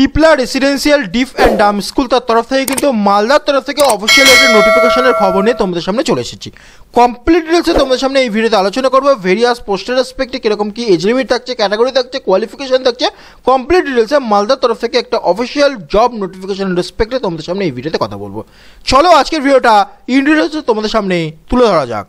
Pipla residential deaf and dumb school তার তরফ থেকে কিন্তু মালদার তরফ থেকে অফিসিয়াল একটা নোটিফিকেশনের খবর নিয়ে তোমাদের সামনে চলে এসেছি কমপ্লিট ডিটেলসে তোমাদের সামনে এই ভিডিওতে আলোচনা করবো ভেরিয়াস পোস্টের রেসপেক্টে কীরকম কী এজ লিমিট থাকছে ক্যাটাগরি থাকছে কোয়ালিফিকেশন থাকছে কমপ্লিট ডিটেলসে মালদার তরফ থেকে একটা অফিসিয়াল জব নোটিফিকেশন রেসপেক্টে তোমাদের সামনে এই ভিডিওতে কথা বলবো চলো আজকের ভিডিওটা ইন ডিটেলসে তোমাদের সামনে তুলে ধরা যাক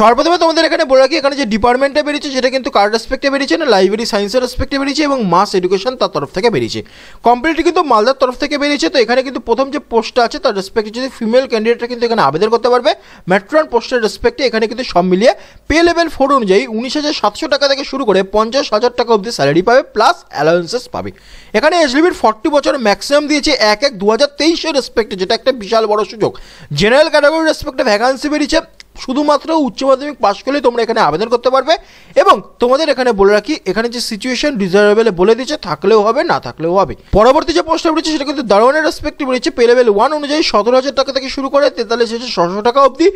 সর্বপ্রথমে তোমাদের এখানে বলে রাখি এখানে যে ডিপার্টমেন্টে বেরিয়েছে সেটা কিন্তু কার রেসপেক্টে বেরিয়েছে না লাইব্রেরি সায়েন্সের রেসপেক্টে বেরিয়েছে এবং মাস এডুকেশন তার তরফ থেকে বেরিয়েছে কমপ্লিটলি কিন্তু মালদার তরফ থেকে বেরিয়েছে তো এখানে কিন্তু প্রথম যে পোস্টটা আছে তার রেসপেক্টে যদি ফিমেল ক্যান্ডিডেটরা কিন্তু এখানে আবেদন করতে পারবে ম্যাট্রন পোস্টের রেসপেক্টে এখানে কিন্তু সব মিলিয়ে পে লেভেল ফোর অনুযায়ী উনিশ হাজার সাতশো টাকা থেকে শুরু করে পঞ্চাশ হাজার টাকা অবধি স্যালারি পাবে প্লাস অ্যালাউন্সেস পাবে এখানে এজ লিমিট ফর্টি বছর ম্যাক্সিমাম দিয়েছে এক এক দু হাজার তেইশের রেসপেক্টে যেটা একটা বিশাল বড় সুযোগ জেনারেল ক্যাটাগরি রেসপেক্টে ভ্যাকান্সি বেরিয়েছে শুধুমাত্র উচ্চ মাধ্যমিক পাশ করলেই তোমরা এখানে আবেদন করতে পারবে এবং তোমাদের এখানে বলে রাখি এখানে যে সিচুয়েশন ডিজারেবেলে বলে দিয়েছে থাকলেও হবে না থাকলেও হবে পরবর্তী যে প্রশ্ন রয়েছে সেটা কিন্তু দারোয়ানের রেসপেক্টিভ রয়েছে পে লেভেল ওয়ান অনুযায়ী সতেরো হাজার টাকা থেকে শুরু করে তেতাল্লিশ হাজার ছশো টাকা অবধি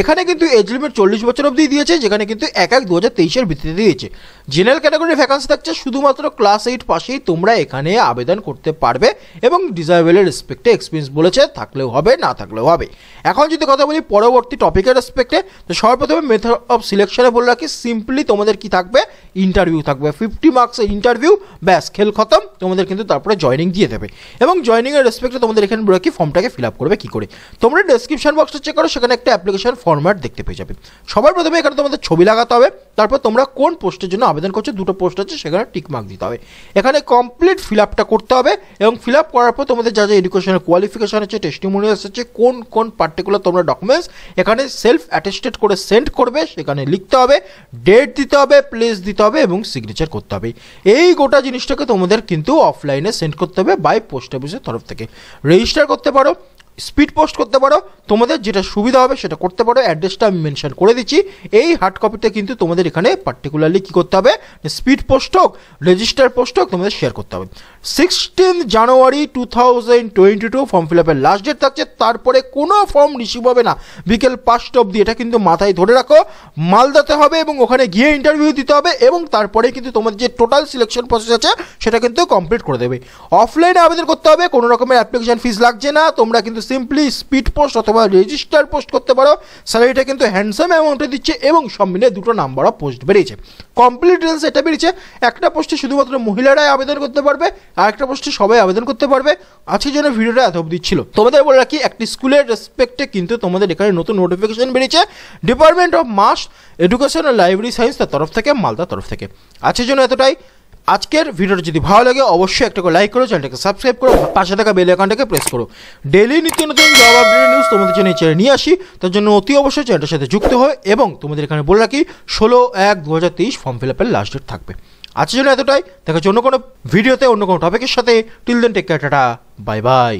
এখানে কিন্তু এজ লিমিট চল্লিশ বছর অবধি দিয়েছে যেখানে কিন্তু এক এক দু হাজার তেইশের ভিত্তিতে দিয়েছে জেনারেল ক্যাটাগরির ভ্যাকান্সি থাকছে শুধুমাত্র ক্লাস এইট পাশেই তোমরা এখানে আবেদন করতে পারবে এবং ডিজাইবেলের রেসপেক্টে এক্সপিরিয়েন্স বলেছে থাকলেও হবে না থাকলেও হবে এখন যদি কথা বলি পরবর্তী টপিকের রেসপেক্টে তো সর্বপ্রথমে মেথড অফ সিলেকশনে বলে রাখি সিম্পলি তোমাদের কি থাকবে ইন্টারভিউ থাকবে ফিফটি মার্কসের ইন্টারভিউ ব্যাস খেল খতম তোমাদের কিন্তু তারপরে জয়নিং দিয়ে দেবে এবং জয়নিংয়ের রেসপেক্টে তোমাদের এখানে বলে রাখি ফর্মটাকে ফিল আপ করবে কী করে তোমরা ডেসক্রিপশন বক্সটা চেক করো সেখানে একটা অ্যাপ্লিকেশন ফর্ম্যাট দেখতে পেয়ে যাবে সবার প্রথমে এখানে তোমাদের ছবি লাগাতে হবে তারপর তোমরা কোন পোস্টের জন্য আবেদন করছো দুটো পোস্ট আছে সেখানে টিকমার্ক দিতে হবে এখানে কমপ্লিট ফিল আপটা করতে হবে এবং ফিল আপ করার পর তোমাদের যা যা এডুকেশনের কোয়ালিফিকেশান আছে টেস্টিমোনিয়াস আছে কোন কোন পার্টিকুলার তোমরা ডকুমেন্টস এখানে সেলফ অ্যাটেস্টেড করে সেন্ড করবে সেখানে লিখতে হবে ডেট দিতে হবে প্লেস দিতে হবে এবং সিগনেচার করতে হবে এই গোটা জিনিসটাকে তোমাদের কিন্তু অফলাইনে সেন্ড করতে হবে বাই পোস্ট অফিসের তরফ থেকে রেজিস্টার করতে পারো স্পিড পোস্ট করতে পারো তোমাদের যেটা সুবিধা হবে সেটা করতে পারো অ্যাড্রেসটা আমি মেনশন করে দিচ্ছি এই হার্ড কপিটা কিন্তু তোমাদের এখানে পার্টিকুলারলি কী করতে হবে স্পিড পোস্ট হোক রেজিস্টার পোস্ট হোক তোমাদের শেয়ার করতে হবে sixteen January two thousand twenty two form fill আপের লাস্ট ডেট থাকছে তারপরে কোনো ফর্ম রিসিভ হবে না বিকেল পাঁচটা অবধি এটা কিন্তু মাথায় ধরে রাখো মালদাতে হবে এবং ওখানে গিয়ে ইন্টারভিউ দিতে হবে এবং তারপরে কিন্তু তোমার যে টোটাল সিলেকশন প্রসেস আছে সেটা কিন্তু কমপ্লিট করে দেবে অফলাইনে আবেদন করতে হবে কোনো রকমের অ্যাপ্লিকেশান ফিস লাগছে না তোমরা কিন্তু সিম্পলি স্পিড পোস্ট অথবা রেজিস্টার পোস্ট করতে পারো স্যালারিটা কিন্তু হ্যান্ডসাম অ্যামাউন্টে দিচ্ছে এবং সব মিলে দুটো নাম্বার অফ পোস্ট বেরিয়েছে কমপ্লিট এটা বেরিয়েছে একটা পোস্টে শুধুমাত্র মহিলারাই আবেদন করতে পারবে আরেকটা পোস্টে সবাই আবেদন করতে পারবে আজকের জন্য ভিডিওটা এত অবধি ছিল তোমাদের বলে রাখি একটি স্কুলের রেসপেক্টে কিন্তু তোমাদের এখানে নতুন নোটিফিকেশন বেরিয়েছে ডিপার্টমেন্ট অফ মাস এডুকেশন আর লাইব্রেরি সায়েন্স তার তরফ থেকে মালদার তরফ থেকে আজকের জন্য এতটাই আজকের ভিডিওটা যদি ভালো লাগে অবশ্যই একটা করে লাইক করো চ্যানেলটাকে সাবস্ক্রাইব করো পাশে থাকা বেল আইকনটাকে প্রেস করো ডেলি নিত্য নতুন জব আপডেট নিউজ তোমাদের জন্য চ্যানেল নিয়ে আসি তার জন্য অতি অবশ্যই চ্যানেলটার সাথে যুক্ত হয় এবং তোমাদের এখানে বলে রাখি ষোলো এক দু হাজার তেইশ ফর্ম ফিল আপের লাস্ট ডেট থাকবে আজকের জন্য এতটাই দেখা হচ্ছে অন্য কোনো ভিডিওতে অন্য কোনো টপিকের সাথে till then take care tata bye by